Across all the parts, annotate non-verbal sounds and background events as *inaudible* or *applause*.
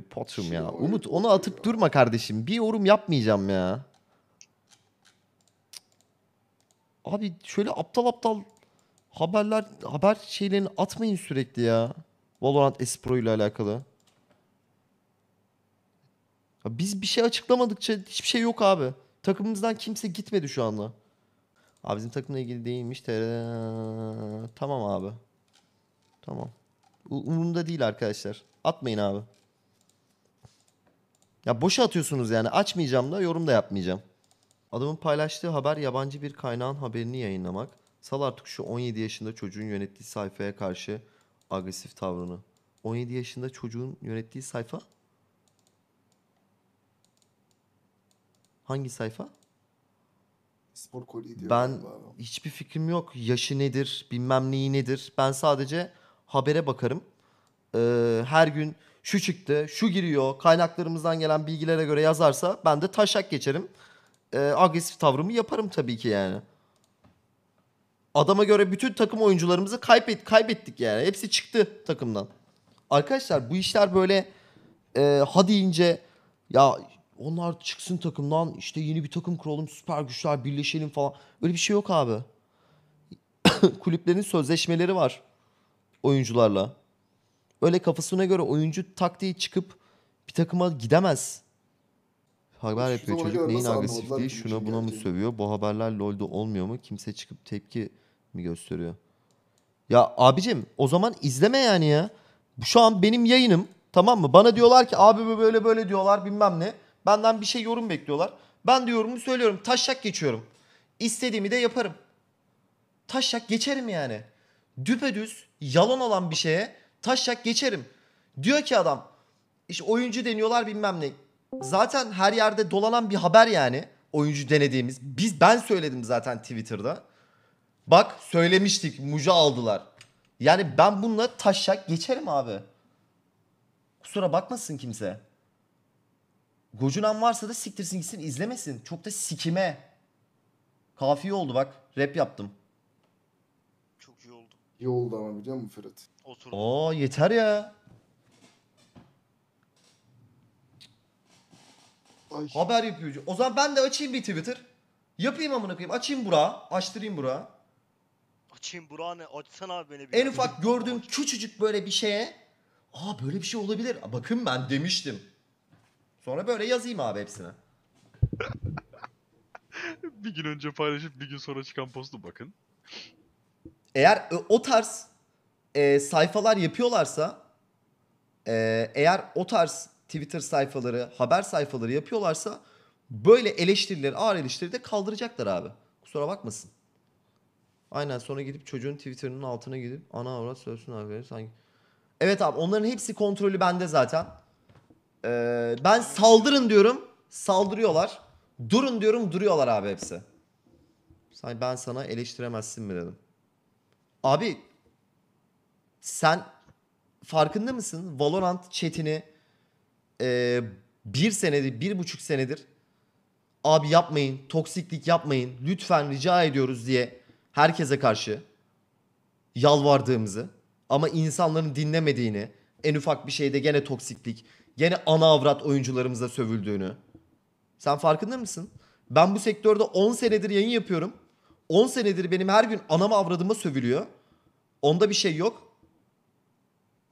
Poçum ya. Umut onu atıp durma kardeşim. Bir yorum yapmayacağım ya. Abi şöyle aptal aptal haberler haber şeylerini atmayın sürekli ya. Valorant Espro ile alakalı. Biz bir şey açıklamadıkça hiçbir şey yok abi. Takımımızdan kimse gitmedi şu anda. Abi bizim takımla ilgili değilmiş. Tamam abi. Tamam. Umurumda değil arkadaşlar. Atmayın abi. Ya boşa atıyorsunuz yani. Açmayacağım da yorum da yapmayacağım. Adamın paylaştığı haber yabancı bir kaynağın haberini yayınlamak. Sal artık şu 17 yaşında çocuğun yönettiği sayfaya karşı agresif tavrını. 17 yaşında çocuğun yönettiği sayfa? Hangi sayfa? Spor kolye diyor. Ben galiba adam. hiçbir fikrim yok. Yaşı nedir, bilmem neyi nedir. Ben sadece habere bakarım. Ee, her gün şu çıktı, şu giriyor, kaynaklarımızdan gelen bilgilere göre yazarsa ben de taşak geçerim. E, agresif tavrımı yaparım tabii ki yani. Adama göre bütün takım oyuncularımızı kaybet kaybettik yani. Hepsi çıktı takımdan. Arkadaşlar bu işler böyle e, hadi ince ya onlar çıksın takımdan işte yeni bir takım kuralım süper güçler birleşelim falan. Öyle bir şey yok abi. *coughs* Kulüplerin sözleşmeleri var oyuncularla öyle kafasına göre oyuncu taktiği çıkıp bir takıma gidemez. Haber Şu yapıyor çocuk neyin agresifliği şuna buna mı sövüyor? Bu haberler LoL'de olmuyor mu? Kimse çıkıp tepki mi gösteriyor? Ya abicim o zaman izleme yani ya. Şu an benim yayınım tamam mı? Bana diyorlar ki abi böyle böyle diyorlar bilmem ne. Benden bir şey yorum bekliyorlar. Ben de yorumu söylüyorum. Taşak geçiyorum. İstediğimi de yaparım. Taşak geçerim yani. Düpedüz yalan olan bir şeye taşacak geçerim. Diyor ki adam işte oyuncu deniyorlar bilmem ne. Zaten her yerde dolanan bir haber yani oyuncu denediğimiz. Biz ben söyledim zaten Twitter'da. Bak söylemiştik muja aldılar. Yani ben bununla taşacak geçerim abi. Kusura bakmasın kimse. Gocunan varsa da siktirsin gitsin izlemesin. Çok da sikime. kafi oldu bak. Rap yaptım. İyi oldu ama biliyor musun Ferit? Oturdu. Oo yeter ya. Ay. Haber yapıyor. O zaman ben de açayım bir Twitter. Yapayım amına koyayım. Açayım bura. Açtırayım bura. Açayım bura ne? Açsana abi beni. Bir En ufak gördüğüm küçücük böyle bir şeye. Aa böyle bir şey olabilir. Bakın ben demiştim. Sonra böyle yazayım abi hepsine. *laughs* bir gün önce paylaşıp bir gün sonra çıkan postu bakın. Eğer e, o tarz e, sayfalar yapıyorlarsa e, eğer o tarz Twitter sayfaları, haber sayfaları yapıyorlarsa böyle eleştirileri, ağır eleştirileri de kaldıracaklar abi. Kusura bakmasın. Aynen sonra gidip çocuğun Twitter'ının altına gidip ana avrat söylesin abi sanki. Evet abi onların hepsi kontrolü bende zaten. Ee, ben saldırın diyorum. Saldırıyorlar. Durun diyorum duruyorlar abi hepsi. Sanki ben sana eleştiremezsin mi dedim. Abi sen farkında mısın? Valorant chatini e, bir senedir, bir buçuk senedir abi yapmayın, toksiklik yapmayın, lütfen rica ediyoruz diye herkese karşı yalvardığımızı ama insanların dinlemediğini, en ufak bir şeyde gene toksiklik, gene ana avrat oyuncularımıza sövüldüğünü. Sen farkında mısın? Ben bu sektörde 10 senedir yayın yapıyorum. 10 senedir benim her gün anama avradıma sövülüyor. Onda bir şey yok.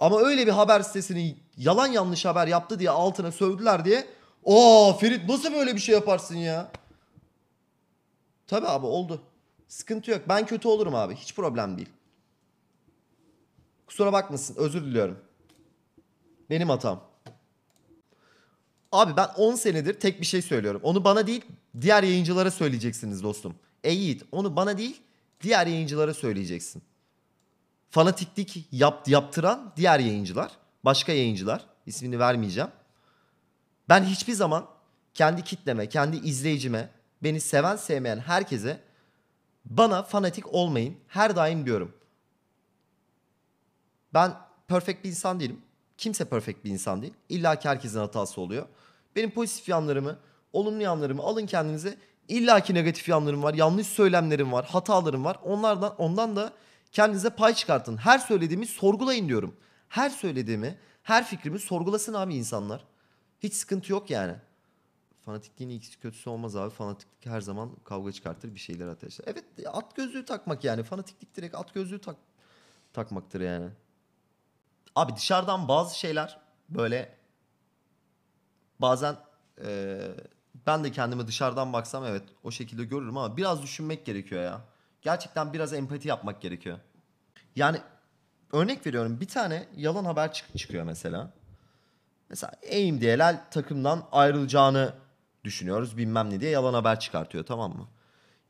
Ama öyle bir haber sitesinin yalan yanlış haber yaptı diye altına sövdüler diye. o Ferit nasıl böyle bir şey yaparsın ya? Tabi abi oldu. Sıkıntı yok. Ben kötü olurum abi. Hiç problem değil. Kusura bakmasın. Özür diliyorum. Benim hatam. Abi ben 10 senedir tek bir şey söylüyorum. Onu bana değil diğer yayıncılara söyleyeceksiniz dostum. E Yiğit onu bana değil diğer yayıncılara söyleyeceksin. Fanatiklik yap, yaptıran diğer yayıncılar. Başka yayıncılar. ismini vermeyeceğim. Ben hiçbir zaman kendi kitleme, kendi izleyicime, beni seven sevmeyen herkese bana fanatik olmayın. Her daim diyorum. Ben perfect bir insan değilim. Kimse perfect bir insan değil. İlla ki herkesin hatası oluyor. Benim pozitif yanlarımı, olumlu yanlarımı alın kendinize. İlla ki negatif yanlarım var, yanlış söylemlerim var, hatalarım var. Onlardan ondan da kendinize pay çıkartın. Her söylediğimi sorgulayın diyorum. Her söylediğimi, her fikrimi sorgulasın abi insanlar. Hiç sıkıntı yok yani. Fanatikliğin iyisi kötüsü olmaz abi. Fanatiklik her zaman kavga çıkartır bir şeyler ateşler. Evet at gözlüğü takmak yani. Fanatiklik direkt at gözlüğü tak takmaktır yani. Abi dışarıdan bazı şeyler böyle bazen ee, ben de kendimi dışarıdan baksam evet o şekilde görürüm ama biraz düşünmek gerekiyor ya. Gerçekten biraz empati yapmak gerekiyor. Yani örnek veriyorum bir tane yalan haber çık- çıkıyor mesela. Mesela Eğim Diyelal takımdan ayrılacağını düşünüyoruz bilmem ne diye yalan haber çıkartıyor tamam mı?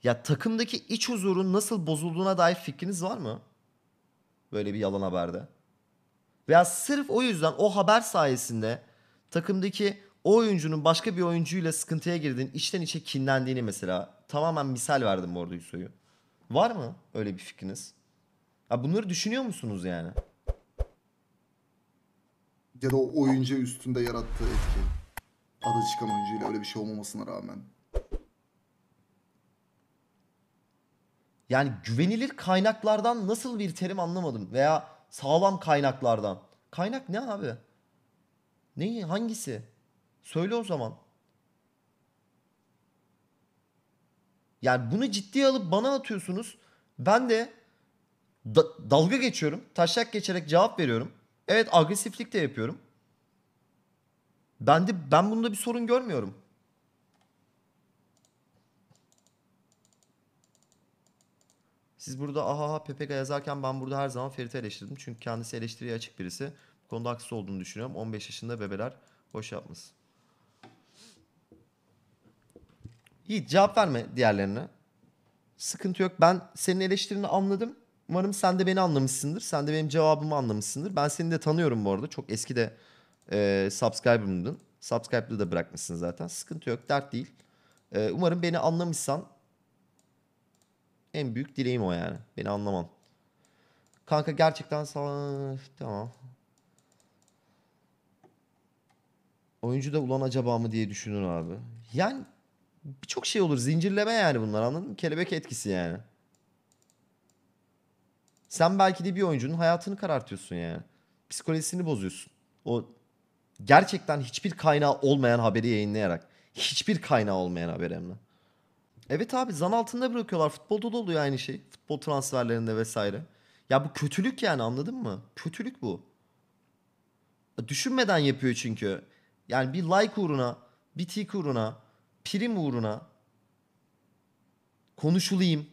Ya takımdaki iç huzurun nasıl bozulduğuna dair fikriniz var mı? Böyle bir yalan haberde. Veya sırf o yüzden o haber sayesinde takımdaki o oyuncunun başka bir oyuncuyla sıkıntıya girdiğin, içten içe kinlendiğini mesela tamamen misal verdim bu arada Yuso'yu. Var mı öyle bir fikriniz? Ya bunları düşünüyor musunuz yani? Ya da o oyuncu üstünde yarattığı etki. Adı çıkan oyuncuyla öyle bir şey olmamasına rağmen. Yani güvenilir kaynaklardan nasıl bir terim anlamadım veya sağlam kaynaklardan. Kaynak ne abi? Neyi hangisi? Söyle o zaman. Yani bunu ciddiye alıp bana atıyorsunuz. Ben de da- dalga geçiyorum. Taşak geçerek cevap veriyorum. Evet agresiflik de yapıyorum. Ben de ben bunda bir sorun görmüyorum. Siz burada aha ha Pepega yazarken ben burada her zaman Ferit'i eleştirdim. Çünkü kendisi eleştiriye açık birisi. Bu konuda haksız olduğunu düşünüyorum. 15 yaşında bebeler boş yapmasın. Yiğit cevap verme diğerlerine. Sıkıntı yok. Ben senin eleştirini anladım. Umarım sen de beni anlamışsındır. Sen de benim cevabımı anlamışsındır. Ben seni de tanıyorum bu arada. Çok eski de e, subscriber'ımdın. Subscribe'lı da bırakmışsın zaten. Sıkıntı yok. Dert değil. E, umarım beni anlamışsan en büyük dileğim o yani. Beni anlaman. Kanka gerçekten sağ... Tamam. Oyuncu da ulan acaba mı diye düşünür abi. Yani birçok şey olur. Zincirleme yani bunlar anladın mı? Kelebek etkisi yani. Sen belki de bir oyuncunun hayatını karartıyorsun yani. Psikolojisini bozuyorsun. O gerçekten hiçbir kaynağı olmayan haberi yayınlayarak. Hiçbir kaynağı olmayan haber hem Evet abi zan altında bırakıyorlar. Futbolda da oluyor aynı şey. Futbol transferlerinde vesaire. Ya bu kötülük yani anladın mı? Kötülük bu. Düşünmeden yapıyor çünkü. Yani bir like uğruna, bir tik uğruna prim uğruna konuşulayım,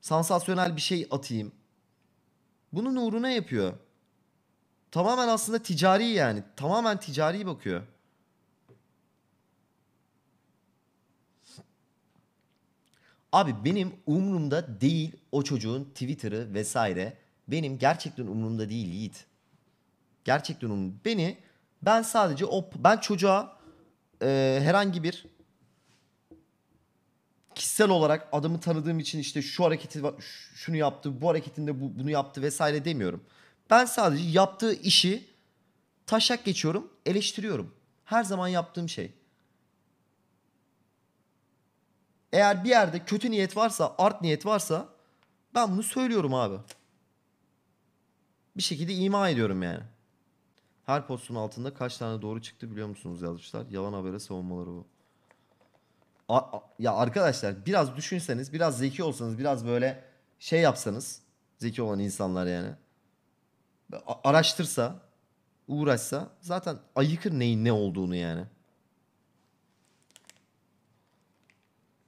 sansasyonel bir şey atayım. Bunun uğruna yapıyor. Tamamen aslında ticari yani. Tamamen ticari bakıyor. Abi benim umrumda değil o çocuğun Twitter'ı vesaire. Benim gerçekten umrumda değil Yiğit. Gerçekten umrumda. Beni ben sadece o ben çocuğa e, herhangi bir kişisel olarak adamı tanıdığım için işte şu hareketi şunu yaptı, bu hareketinde bu, bunu yaptı vesaire demiyorum. Ben sadece yaptığı işi taşak geçiyorum, eleştiriyorum. Her zaman yaptığım şey. Eğer bir yerde kötü niyet varsa, art niyet varsa ben bunu söylüyorum abi. Bir şekilde ima ediyorum yani. Her postun altında kaç tane doğru çıktı biliyor musunuz yazmışlar. Yalan habere savunmaları bu. A- ya arkadaşlar biraz düşünseniz, biraz zeki olsanız, biraz böyle şey yapsanız, zeki olan insanlar yani. a- araştırsa, uğraşsa zaten ayıkır neyin ne olduğunu yani.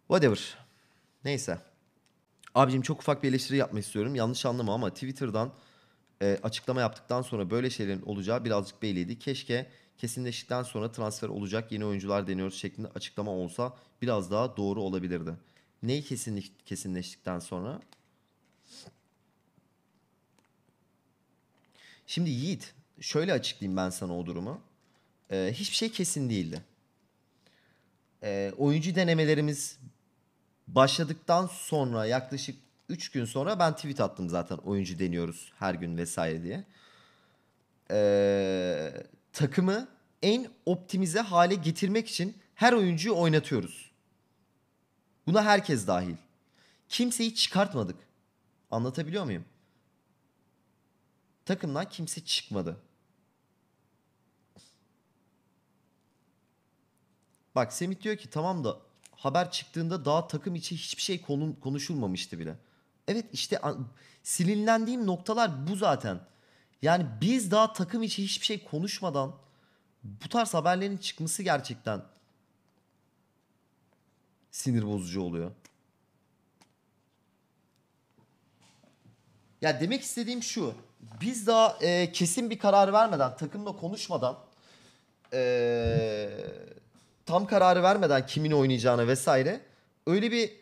Whatever. Neyse. Abicim çok ufak bir eleştiri yapmak istiyorum. Yanlış anlama ama Twitter'dan e, açıklama yaptıktan sonra böyle şeylerin olacağı birazcık belliydi. Keşke kesinleştikten sonra transfer olacak yeni oyuncular deniyoruz şeklinde açıklama olsa biraz daha doğru olabilirdi. Neyi kesinlik, kesinleştikten sonra? Şimdi Yiğit şöyle açıklayayım ben sana o durumu. Ee, hiçbir şey kesin değildi. Ee, oyuncu denemelerimiz başladıktan sonra yaklaşık 3 gün sonra ben tweet attım zaten oyuncu deniyoruz her gün vesaire diye. Ee, takımı en optimize hale getirmek için her oyuncuyu oynatıyoruz. Buna herkes dahil. Kimseyi çıkartmadık. Anlatabiliyor muyum? Takımdan kimse çıkmadı. Bak Semit diyor ki tamam da haber çıktığında daha takım içi hiçbir şey konu konuşulmamıştı bile. Evet işte silinlendiğim noktalar bu zaten. Yani biz daha takım içi hiçbir şey konuşmadan bu tarz haberlerin çıkması gerçekten sinir bozucu oluyor. Ya demek istediğim şu. Biz daha e, kesin bir karar vermeden, takımla konuşmadan e, tam kararı vermeden kimin oynayacağını vesaire öyle bir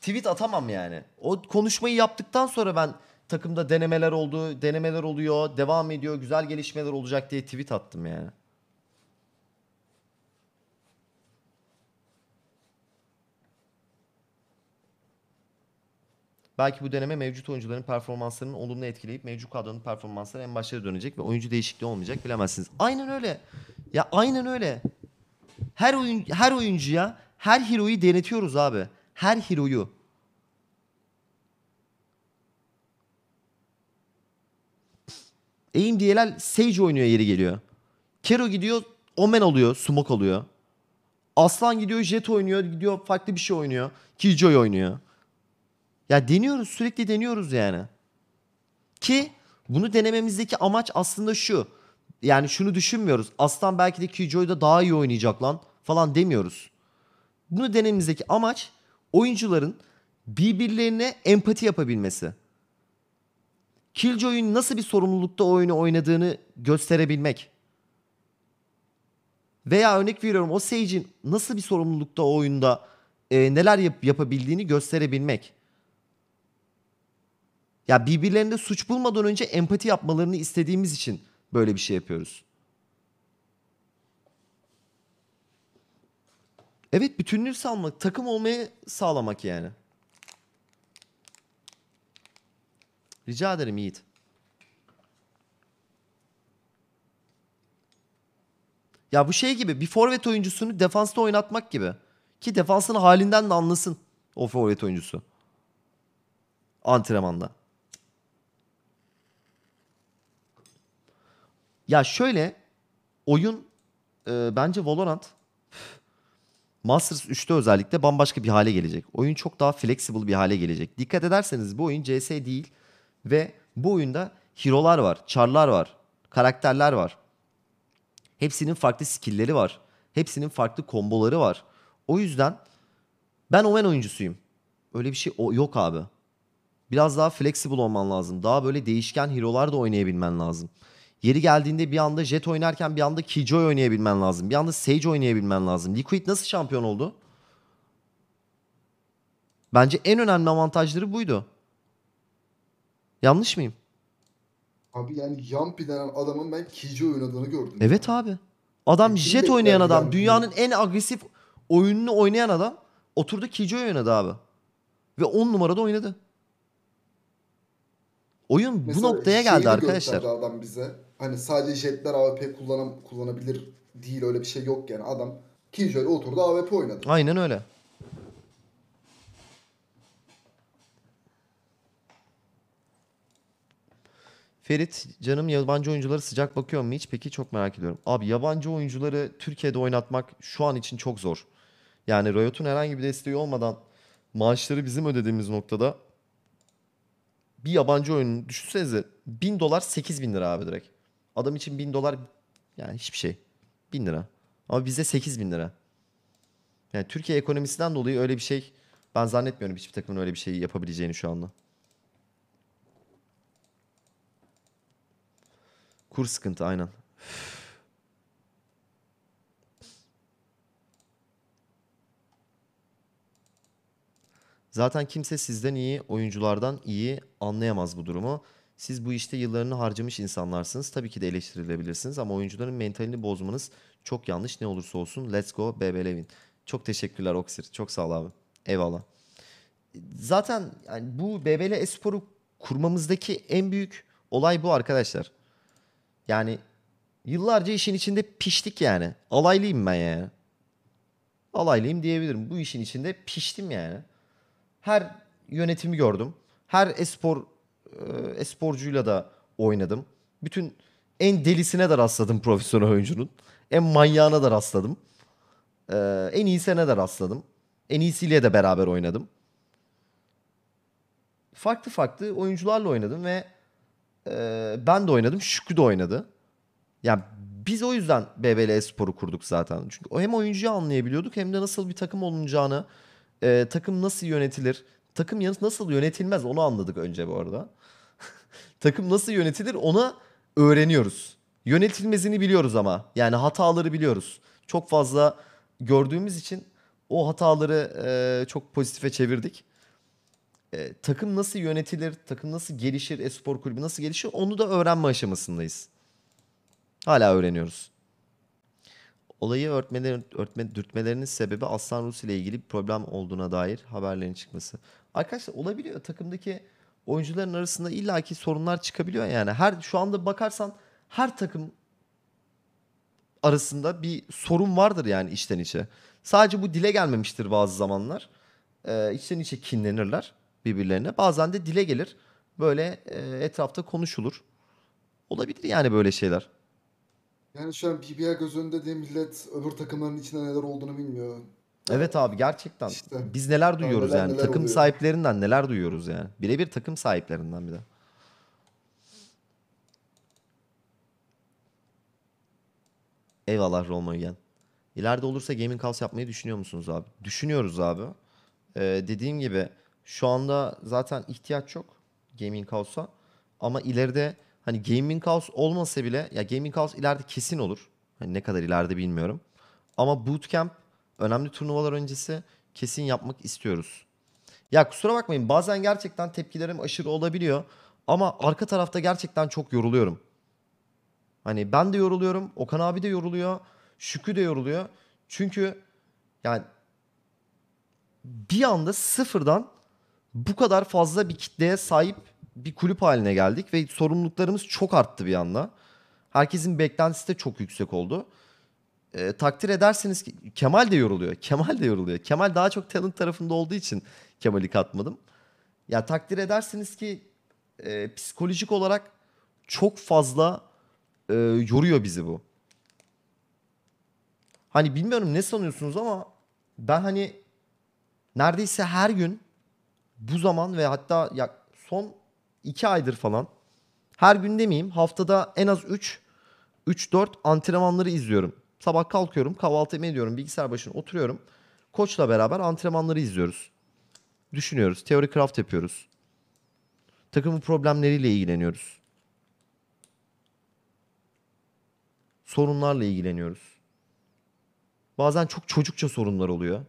tweet atamam yani. O konuşmayı yaptıktan sonra ben takımda denemeler oldu, denemeler oluyor, devam ediyor, güzel gelişmeler olacak diye tweet attım yani. Belki bu deneme mevcut oyuncuların performanslarının olumlu etkileyip mevcut kadronun performansları en başlara dönecek ve oyuncu değişikliği olmayacak bilemezsiniz. Aynen öyle. Ya aynen öyle. Her oyun her oyuncuya her hero'yu denetiyoruz abi her hero'yu Aim DLL Sage oynuyor yeri geliyor. Kero gidiyor Omen oluyor. Smoke oluyor. Aslan gidiyor Jet oynuyor. Gidiyor farklı bir şey oynuyor. Killjoy oynuyor. Ya deniyoruz sürekli deniyoruz yani. Ki bunu denememizdeki amaç aslında şu. Yani şunu düşünmüyoruz. Aslan belki de Killjoy'da daha iyi oynayacak lan falan demiyoruz. Bunu denememizdeki amaç oyuncuların birbirlerine empati yapabilmesi. Killjoy'un nasıl bir sorumlulukta oyunu oynadığını gösterebilmek. Veya örnek veriyorum o Sage'in nasıl bir sorumlulukta oyunda e, neler yap- yapabildiğini gösterebilmek. Ya birbirlerinde suç bulmadan önce empati yapmalarını istediğimiz için böyle bir şey yapıyoruz. Evet bütünlüğü sağlamak, takım olmayı sağlamak yani. Rica ederim Yiğit. Ya bu şey gibi bir forvet oyuncusunu defansta oynatmak gibi. Ki defansını halinden de anlasın o forvet oyuncusu. Antrenmanda. Ya şöyle oyun e, bence Valorant Masters 3'te özellikle bambaşka bir hale gelecek. Oyun çok daha flexible bir hale gelecek. Dikkat ederseniz bu oyun CS değil ve bu oyunda hero'lar var, char'lar var, karakterler var. Hepsinin farklı skill'leri var. Hepsinin farklı komboları var. O yüzden ben Omen oyuncusuyum. Öyle bir şey yok abi. Biraz daha flexible olman lazım. Daha böyle değişken hero'lar da oynayabilmen lazım. Yeri geldiğinde bir anda Jet oynarken bir anda Killjoy oynayabilmen lazım. Bir anda Sage oynayabilmen lazım. Liquid nasıl şampiyon oldu? Bence en önemli avantajları buydu. Yanlış mıyım? Abi yani Yampi denen adamın ben Killjoy oynadığını gördüm. Evet yani. abi. Adam e, Jet oynayan adam. Yampi. Dünyanın en agresif oyununu oynayan adam oturdu Killjoy oynadı abi. Ve 10 numarada oynadı. Oyun Mesela bu noktaya geldi arkadaşlar. Adam bize hani sadece jetler AWP kullanam kullanabilir değil öyle bir şey yok yani adam ki oturdu AWP oynadı. Aynen öyle. Ferit canım yabancı oyuncuları sıcak bakıyor mu hiç? Peki çok merak ediyorum. Abi yabancı oyuncuları Türkiye'de oynatmak şu an için çok zor. Yani Riot'un herhangi bir desteği olmadan maaşları bizim ödediğimiz noktada bir yabancı oyunu düşünsenize 1000 dolar 8000 lira abi direkt. Adam için 1000 dolar yani hiçbir şey. 1000 lira. Ama bizde 8000 lira. Yani Türkiye ekonomisinden dolayı öyle bir şey ben zannetmiyorum hiçbir takımın öyle bir şey yapabileceğini şu anda. Kur sıkıntı aynen. Zaten kimse sizden iyi, oyunculardan iyi anlayamaz bu durumu. Siz bu işte yıllarını harcamış insanlarsınız. Tabii ki de eleştirilebilirsiniz ama oyuncuların mentalini bozmanız çok yanlış ne olursa olsun. Let's go BB Levin. Çok teşekkürler Oksir. Çok sağ ol abi. Eyvallah. Zaten yani bu BBL Espor'u kurmamızdaki en büyük olay bu arkadaşlar. Yani yıllarca işin içinde piştik yani. Alaylıyım ben yani. Alaylıyım diyebilirim. Bu işin içinde piştim yani her yönetimi gördüm. Her espor e, esporcuyla da oynadım. Bütün en delisine de rastladım profesyonel oyuncunun. En manyağına da rastladım. E, en iyisine de rastladım. En iyisiyle de beraber oynadım. Farklı farklı oyuncularla oynadım ve e, ben de oynadım. Şükrü de oynadı. Yani biz o yüzden BBL Espor'u kurduk zaten. Çünkü hem oyuncuyu anlayabiliyorduk hem de nasıl bir takım olunacağını, e, takım nasıl yönetilir? Takım nasıl yönetilmez onu anladık önce bu arada. *laughs* takım nasıl yönetilir ona öğreniyoruz. Yönetilmezini biliyoruz ama. Yani hataları biliyoruz. Çok fazla gördüğümüz için o hataları e, çok pozitife çevirdik. E, takım nasıl yönetilir, takım nasıl gelişir, espor kulübü nasıl gelişir onu da öğrenme aşamasındayız. Hala öğreniyoruz. Olayı örtmeler, örtme, dürtmelerinin sebebi Aslan Rus ile ilgili bir problem olduğuna dair haberlerin çıkması. Arkadaşlar olabiliyor takımdaki oyuncuların arasında illaki sorunlar çıkabiliyor yani. Her şu anda bakarsan her takım arasında bir sorun vardır yani içten içe. Sadece bu dile gelmemiştir bazı zamanlar. Ee, içten içe kinlenirler birbirlerine. Bazen de dile gelir. Böyle e, etrafta konuşulur. Olabilir yani böyle şeyler. Yani şu an BBL göz önünde diye millet öbür takımların içinde neler olduğunu bilmiyor. Evet abi gerçekten. İşte. Biz neler duyuyoruz neler, yani. Neler takım oluyor. sahiplerinden neler duyuyoruz yani. Birebir takım sahiplerinden bir de. Eyvallah Roma Ügen. İleride olursa gaming house yapmayı düşünüyor musunuz abi? Düşünüyoruz abi. Ee, dediğim gibi şu anda zaten ihtiyaç yok gaming house'a. Ama ileride hani Gaming House olmasa bile ya Gaming House ileride kesin olur. Hani ne kadar ileride bilmiyorum. Ama Bootcamp önemli turnuvalar öncesi kesin yapmak istiyoruz. Ya kusura bakmayın bazen gerçekten tepkilerim aşırı olabiliyor. Ama arka tarafta gerçekten çok yoruluyorum. Hani ben de yoruluyorum. Okan abi de yoruluyor. Şükrü de yoruluyor. Çünkü yani bir anda sıfırdan bu kadar fazla bir kitleye sahip bir kulüp haline geldik ve sorumluluklarımız çok arttı bir anda. Herkesin beklentisi de çok yüksek oldu. E, takdir ederseniz ki Kemal de yoruluyor. Kemal de yoruluyor. Kemal daha çok talent tarafında olduğu için Kemal'i katmadım. Ya takdir edersiniz ki e, psikolojik olarak çok fazla e, yoruyor bizi bu. Hani bilmiyorum ne sanıyorsunuz ama ben hani neredeyse her gün bu zaman ve hatta ya son 2 aydır falan her gün demeyeyim haftada en az 3 3-4 antrenmanları izliyorum. Sabah kalkıyorum kahvaltımı ediyorum bilgisayar başına oturuyorum. Koçla beraber antrenmanları izliyoruz. Düşünüyoruz. Teori craft yapıyoruz. Takımın problemleriyle ilgileniyoruz. Sorunlarla ilgileniyoruz. Bazen çok çocukça sorunlar oluyor.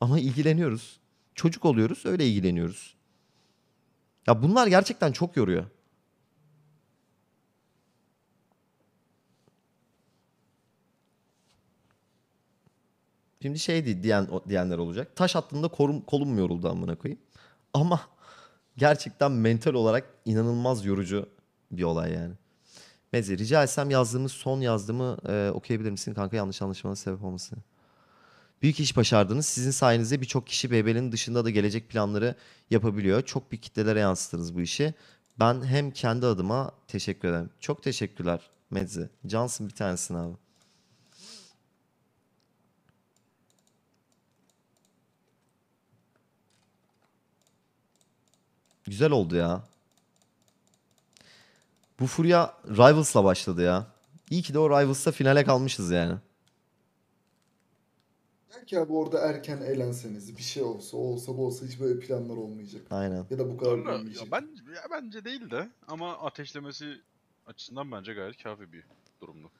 Ama ilgileniyoruz. Çocuk oluyoruz öyle ilgileniyoruz. Ya bunlar gerçekten çok yoruyor. Şimdi şey diyen, diyenler olacak. Taş attığında kolum, mu yoruldu amına koyayım. *laughs* Ama gerçekten mental olarak inanılmaz yorucu bir olay yani. Mezi rica etsem yazdığımız son yazdığımı e, okuyabilir misin kanka yanlış anlaşmanın sebep olmasın. Büyük iş başardınız. Sizin sayenizde birçok kişi bebelin dışında da gelecek planları yapabiliyor. Çok bir kitlelere yansıttınız bu işi. Ben hem kendi adıma teşekkür ederim. Çok teşekkürler Medzi. Cansın bir tanesin abi. Güzel oldu ya. Bu furya Rivals'la başladı ya. İyi ki de o Rivals'la finale kalmışız yani. Der ki abi orada erken elenseniz bir şey olsa olsa bu olsa hiç böyle planlar olmayacak. Aynen. Ya da bu kadar Doğru. olmayacak. Ya ben, ya bence değil de ama ateşlemesi açısından bence gayet kafi bir durumdu.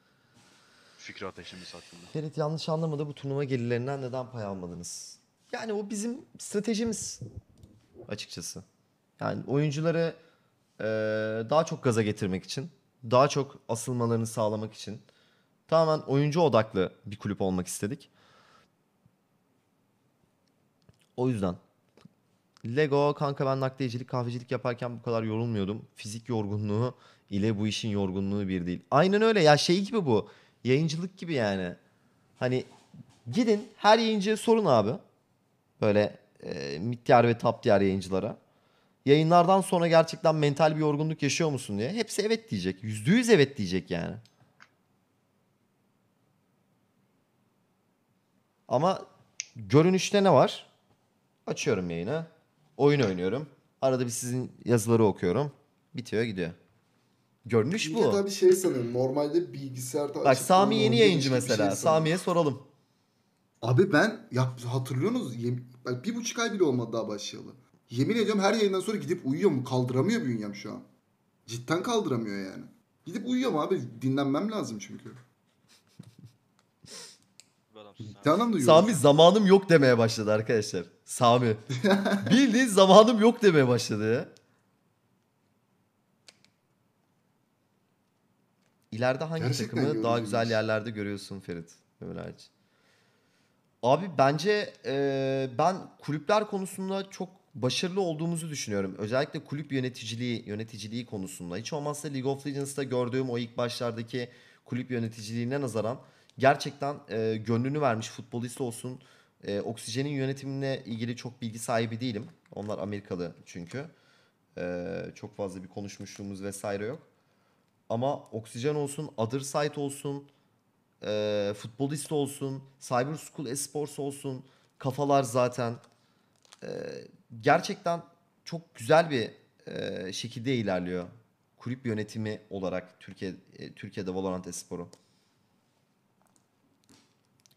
Fikri ateşlemesi hakkında. Ferit yanlış anlamadı bu turnuva gelirlerinden neden pay almadınız? Yani o bizim stratejimiz açıkçası. Yani oyuncuları e, daha çok gaza getirmek için, daha çok asılmalarını sağlamak için tamamen oyuncu odaklı bir kulüp olmak istedik. O yüzden Lego kanka ben nakliyecilik kahvecilik yaparken bu kadar yorulmuyordum. Fizik yorgunluğu ile bu işin yorgunluğu bir değil. Aynen öyle ya şey gibi bu. Yayıncılık gibi yani. Hani gidin her yayıncıya sorun abi. Böyle e, midyar ve tap diğer yayıncılara. Yayınlardan sonra gerçekten mental bir yorgunluk yaşıyor musun diye. Hepsi evet diyecek. Yüzde yüz evet diyecek yani. Ama görünüşte ne var? Açıyorum yayını. Oyun oynuyorum. Arada bir sizin yazıları okuyorum. Bitiyor gidiyor. Görmüş İlk bu. da bir şey sanırım. Normalde bilgisayarda Bak açıp Sami yeni oynayan yayıncı şey bir şey mesela. Sami'ye soralım. Abi ben ya hatırlıyorsunuz yem- bak bir buçuk ay bile olmadı daha başlayalı. Yemin ediyorum her yayından sonra gidip uyuyorum. Kaldıramıyor bünyem şu an. Cidden kaldıramıyor yani. Gidip uyuyorum abi. Dinlenmem lazım çünkü. Ciddi anlamda Sami zamanım yok demeye başladı arkadaşlar. Sami. *laughs* Bildiğin zamanım yok demeye başladı ya. İleride hangi Gerçekten takımı daha güzel yerlerde görüyorsun Ferit Ömür Abi bence e, ben kulüpler konusunda çok başarılı olduğumuzu düşünüyorum. Özellikle kulüp yöneticiliği, yöneticiliği konusunda. Hiç olmazsa League of Legends'ta gördüğüm o ilk başlardaki kulüp yöneticiliğine nazaran gerçekten e, gönlünü vermiş futbolist olsun. E, oksijenin yönetimine ilgili çok bilgi sahibi değilim. Onlar Amerikalı çünkü. E, çok fazla bir konuşmuşluğumuz vesaire yok. Ama oksijen olsun, other side olsun, e, futbolist olsun, cyber school esports olsun, kafalar zaten. E, gerçekten çok güzel bir e, şekilde ilerliyor kulüp yönetimi olarak Türkiye e, Türkiye'de Valorant esporu.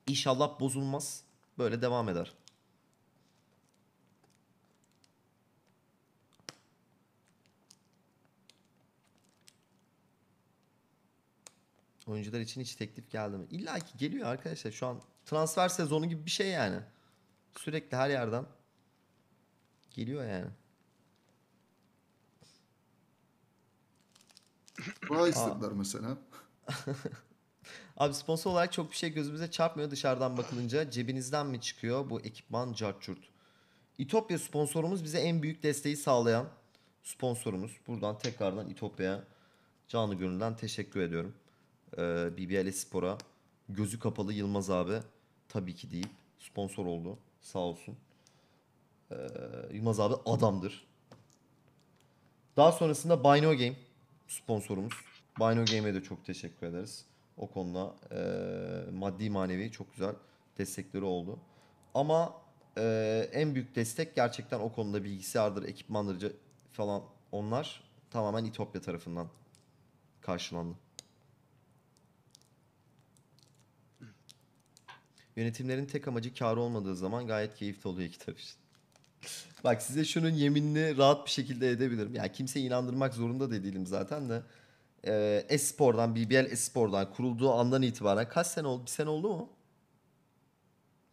İnşallah bozulmaz. Böyle devam eder. Oyuncular için hiç teklif geldi mi? İlla ki geliyor arkadaşlar. Şu an transfer sezonu gibi bir şey yani. Sürekli her yerden geliyor yani. Boğa istediler mesela. *laughs* Abi sponsor olarak çok bir şey gözümüze çarpmıyor dışarıdan bakılınca. Cebinizden mi çıkıyor bu ekipman cartçurt? İtopya sponsorumuz bize en büyük desteği sağlayan sponsorumuz. Buradan tekrardan İtopya'ya canı gönülden teşekkür ediyorum. Ee, BBL Spor'a gözü kapalı Yılmaz abi tabii ki deyip sponsor oldu sağ olsun. Ee, Yılmaz abi adamdır. Daha sonrasında Bino Game sponsorumuz. Bino Game'e de çok teşekkür ederiz. O konuda e, maddi manevi çok güzel destekleri oldu. Ama e, en büyük destek gerçekten o konuda bilgisayardır, ekipmandır falan onlar tamamen İtopya tarafından karşılandı. Yönetimlerin tek amacı kar olmadığı zaman gayet keyifli oluyor kitap için. Bak size şunun yeminini rahat bir şekilde edebilirim. Yani kimseyi inandırmak zorunda da değilim zaten de e, Espor'dan, BBL Espor'dan kurulduğu andan itibaren kaç sene oldu? Bir sene oldu mu?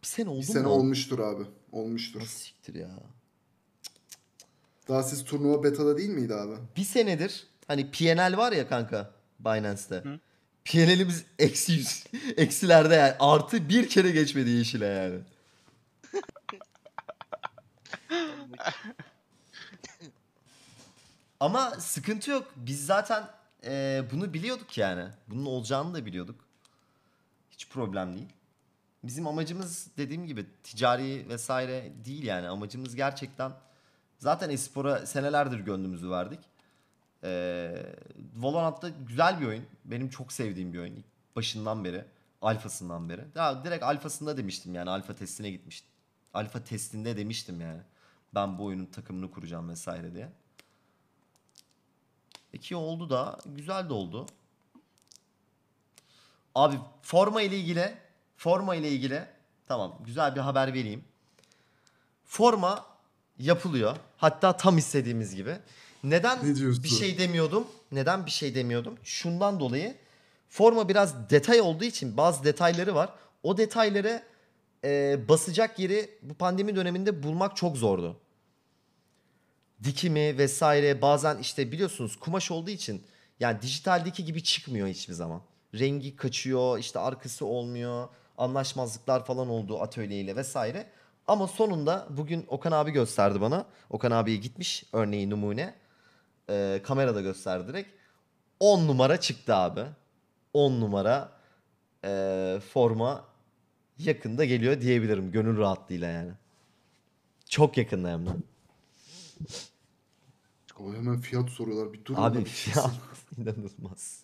Bir sene oldu bir mu? sene olmuştur abi. Olmuştur. Nasıl siktir ya. Daha siz turnuva beta'da değil miydi abi? Bir senedir hani PNL var ya kanka Binance'te. PNL'imiz eksi yüz. *laughs* eksilerde yani. Artı bir kere geçmedi yeşile yani. *laughs* Ama sıkıntı yok. Biz zaten e, bunu biliyorduk yani. Bunun olacağını da biliyorduk. Hiç problem değil. Bizim amacımız dediğim gibi ticari vesaire değil yani. Amacımız gerçekten zaten espora senelerdir gönlümüzü verdik. Ee, Valorant'ta güzel bir oyun. Benim çok sevdiğim bir oyun. Başından beri. Alfasından beri. Ya direkt alfasında demiştim yani. Alfa testine gitmiştim. Alfa testinde demiştim yani. Ben bu oyunun takımını kuracağım vesaire diye. E oldu da güzel de oldu. Abi forma ile ilgili forma ile ilgili tamam güzel bir haber vereyim. Forma yapılıyor. Hatta tam istediğimiz gibi. Neden ne bir şey demiyordum? Neden bir şey demiyordum? Şundan dolayı forma biraz detay olduğu için bazı detayları var. O detayları e, basacak yeri bu pandemi döneminde bulmak çok zordu dikimi vesaire bazen işte biliyorsunuz kumaş olduğu için yani dijital dijitaldeki gibi çıkmıyor hiçbir zaman. Rengi kaçıyor, işte arkası olmuyor, anlaşmazlıklar falan oldu atölyeyle vesaire. Ama sonunda bugün Okan abi gösterdi bana. Okan abiye gitmiş örneği numune. Ee, kamerada gösterdi direkt. 10 numara çıktı abi. 10 numara e, forma yakında geliyor diyebilirim gönül rahatlığıyla yani. Çok yakında hem de. Abi hemen fiyat soruyorlar. Bir dur. Abi fiyat *laughs* inanılmaz.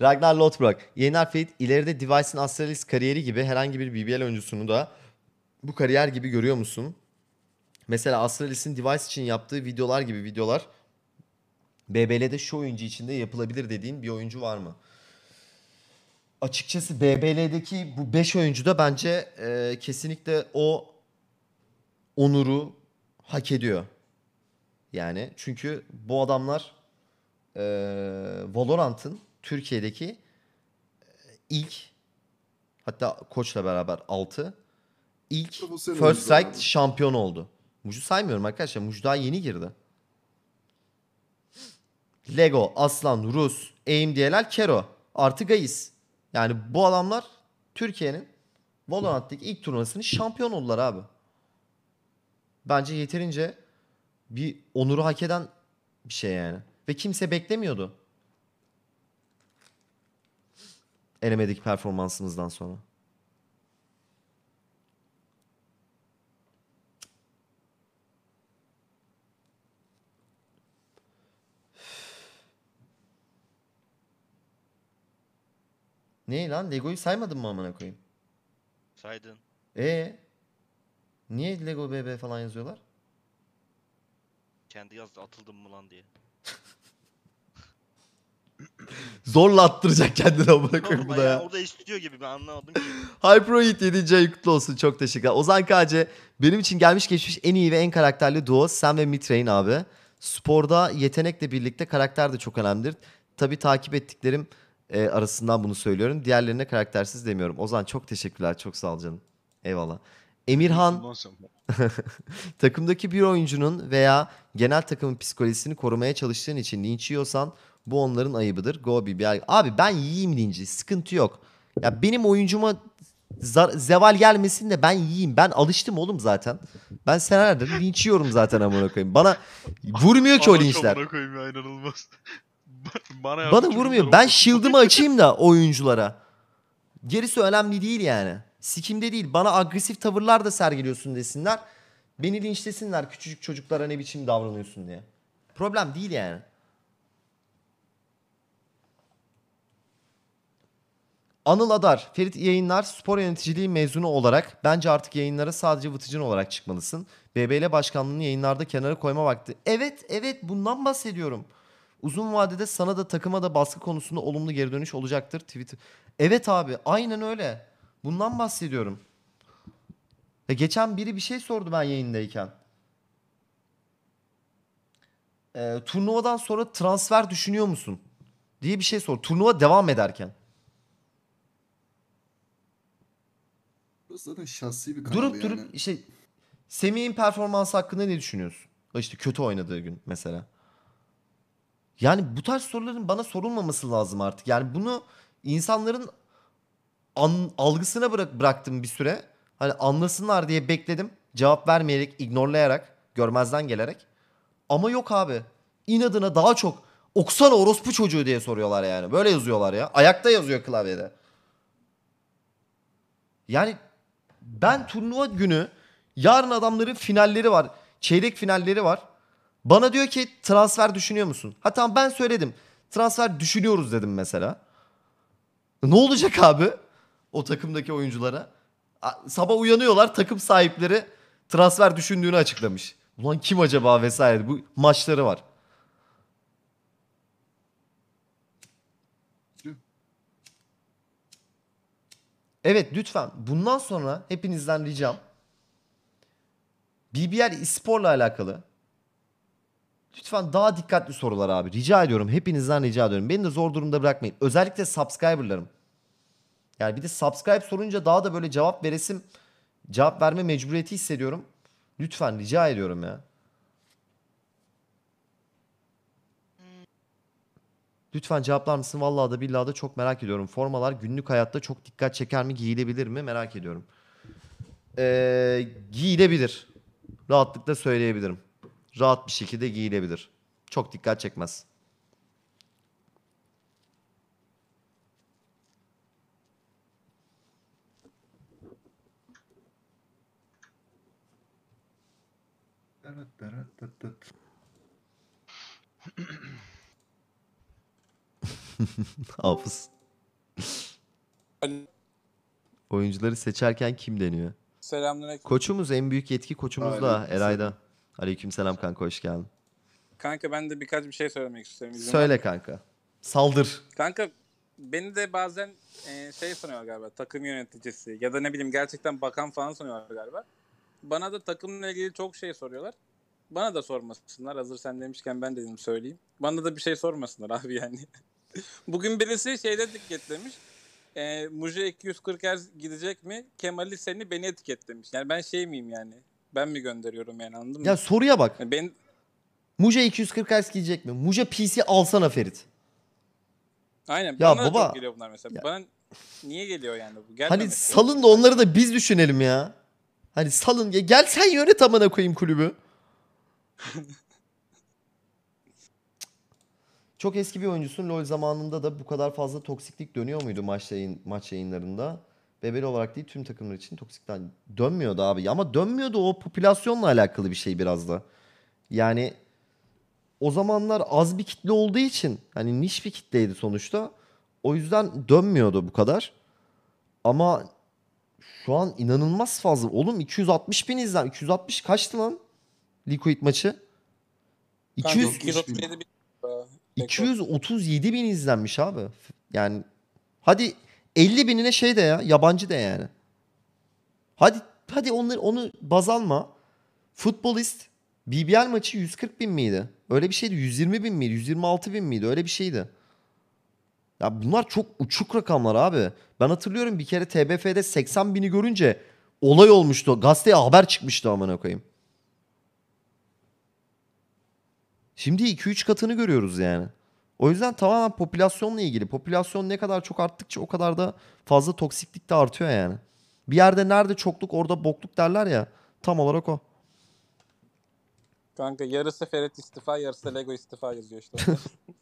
Ragnar Lothbrok. Yener Fate ileride Device'in Astralis kariyeri gibi herhangi bir BBL oyuncusunu da bu kariyer gibi görüyor musun? Mesela Astralis'in Device için yaptığı videolar gibi videolar BBL'de şu oyuncu içinde yapılabilir dediğin bir oyuncu var mı? Açıkçası BBL'deki bu 5 oyuncu da bence e, kesinlikle o onuru, hak ediyor. Yani çünkü bu adamlar e, Valorant'ın Türkiye'deki ilk hatta koçla beraber 6 ilk First Strike şampiyon oldu. Mucu saymıyorum arkadaşlar. Mucu daha yeni girdi. Lego, Aslan, Rus, AMD'ler, Kero. Artı Gaiz. Yani bu adamlar Türkiye'nin Valorant'taki ilk turnuvasının şampiyon oldular abi bence yeterince bir onuru hak eden bir şey yani. Ve kimse beklemiyordu. Elemedeki performansımızdan sonra. Ne lan? Lego'yu saymadın mı amına koyayım? Saydın. eee Niye Lego BB falan yazıyorlar? Kendi yazdı atıldım mı lan diye. *laughs* Zorla attıracak kendini amına koyayım buna ya. Orada istiyor gibi ben anlamadım ki. *laughs* Hyperoid 7C kutlu olsun çok teşekkürler. Ozan KC benim için gelmiş geçmiş en iyi ve en karakterli duo sen ve Mitrain abi. Sporda yetenekle birlikte karakter de çok önemlidir. Tabi takip ettiklerim e, arasından bunu söylüyorum. Diğerlerine karaktersiz demiyorum. Ozan çok teşekkürler çok sağ ol canım. Eyvallah. Emirhan *laughs* takımdaki bir oyuncunun veya genel takımın psikolojisini korumaya çalıştığın için linç yiyorsan bu onların ayıbıdır. Go BBI. Abi ben yiyeyim linci. Sıkıntı yok. Ya benim oyuncuma zar- zeval gelmesin de ben yiyeyim. Ben alıştım oğlum zaten. Ben senelerdir *laughs* linç yiyorum zaten amına koyayım. Bana vurmuyor ki o linçler. Amına koyayım ya inanılmaz. *laughs* Bana, Bana vurmuyor. Ben shield'ımı açayım da oyunculara. Gerisi önemli değil yani. Sikimde değil bana agresif tavırlar da sergiliyorsun desinler. Beni linçlesinler küçücük çocuklara ne biçim davranıyorsun diye. Problem değil yani. Anıl Adar, Ferit Yayınlar spor yöneticiliği mezunu olarak bence artık yayınlara sadece vıtıcın olarak çıkmalısın. BBL başkanlığını yayınlarda kenara koyma vakti. Evet evet bundan bahsediyorum. Uzun vadede sana da takıma da baskı konusunda olumlu geri dönüş olacaktır. Twitter. Evet abi aynen öyle. Bundan bahsediyorum. Ya geçen biri bir şey sordu ben yayındayken. E, turnuvadan sonra transfer düşünüyor musun? Diye bir şey sordu. Turnuva devam ederken. zaten şahsi bir Durup yani. durup şey. Semih'in performansı hakkında ne düşünüyorsun? İşte kötü oynadığı gün mesela. Yani bu tarz soruların bana sorulmaması lazım artık. Yani bunu insanların an, algısına bırak, bıraktım bir süre. Hani anlasınlar diye bekledim. Cevap vermeyerek, ignorlayarak, görmezden gelerek. Ama yok abi. İnadına daha çok oksana orospu çocuğu diye soruyorlar yani. Böyle yazıyorlar ya. Ayakta yazıyor klavyede. Yani ben turnuva günü yarın adamların finalleri var. Çeyrek finalleri var. Bana diyor ki transfer düşünüyor musun? Ha tamam ben söyledim. Transfer düşünüyoruz dedim mesela. Ne olacak abi? o takımdaki oyunculara. Sabah uyanıyorlar takım sahipleri transfer düşündüğünü açıklamış. Ulan kim acaba vesaire bu maçları var. Evet lütfen bundan sonra hepinizden ricam BBL sporla alakalı lütfen daha dikkatli sorular abi. Rica ediyorum hepinizden rica ediyorum. Beni de zor durumda bırakmayın. Özellikle subscriberlarım. Yani bir de subscribe sorunca daha da böyle cevap veresim cevap verme mecburiyeti hissediyorum. Lütfen rica ediyorum ya. Lütfen cevaplar mısın? Vallahi da billahi da çok merak ediyorum. Formalar günlük hayatta çok dikkat çeker mi? Giyilebilir mi? Merak ediyorum. Ee, giyilebilir. Rahatlıkla söyleyebilirim. Rahat bir şekilde giyilebilir. Çok dikkat çekmez. *laughs* Hafız. Oyuncuları seçerken kim deniyor? Selamünaleyküm. Koçumuz en büyük yetki koçumuzla Eray'da. Aleykümselam. selam kanka hoş geldin. Kanka ben de birkaç bir şey söylemek istiyorum. izin var. Söyle kanka. Saldır. Kanka beni de bazen e, şey sanıyorlar galiba takım yöneticisi ya da ne bileyim gerçekten bakan falan sanıyorlar galiba bana da takımla ilgili çok şey soruyorlar. Bana da sormasınlar. Hazır sen demişken ben dedim söyleyeyim. Bana da bir şey sormasınlar *laughs* abi yani. Bugün birisi şeyde etiketlemiş. E, Muje 240 Hz gidecek mi? Kemal'i seni beni etiketlemiş. Yani ben şey miyim yani? Ben mi gönderiyorum yani anladın mı? Ya soruya bak. Yani ben... Muje 240 Hz gidecek mi? Muje PC alsana Ferit. Aynen. Ya bana baba. Da çok geliyor bunlar mesela. Ya. Bana niye geliyor yani bu? Gelmemesi hani salın da onları da biz düşünelim ya. Hani salın ya gel sen yönet amına koyayım kulübü. Çok eski bir oyuncusun LoL zamanında da bu kadar fazla toksiklik dönüyor muydu maç, yayın, maç yayınlarında? Bebeli olarak değil tüm takımlar için toksikten dönmüyordu abi. Ama dönmüyordu o popülasyonla alakalı bir şey biraz da. Yani o zamanlar az bir kitle olduğu için hani niş bir kitleydi sonuçta. O yüzden dönmüyordu bu kadar. Ama şu an inanılmaz fazla. Oğlum 260 bin izlen. 260 kaçtı lan? Liquid maçı. 200, 237 bin. 237 bin izlenmiş abi. Yani hadi 50 binine şey de ya yabancı de yani. Hadi hadi onları onu baz alma. Futbolist BBL maçı 140 bin miydi? Öyle bir şeydi. 120 bin miydi? 126 bin miydi? Öyle bir şeydi. Ya bunlar çok uçuk rakamlar abi. Ben hatırlıyorum bir kere TBF'de 80 bini görünce olay olmuştu. Gazeteye haber çıkmıştı aman koyayım. Şimdi 2-3 katını görüyoruz yani. O yüzden tamamen popülasyonla ilgili. Popülasyon ne kadar çok arttıkça o kadar da fazla toksiklik de artıyor yani. Bir yerde nerede çokluk orada bokluk derler ya. Tam olarak o. Kanka yarısı Ferit istifa yarısı Lego istifa yazıyor işte. *laughs*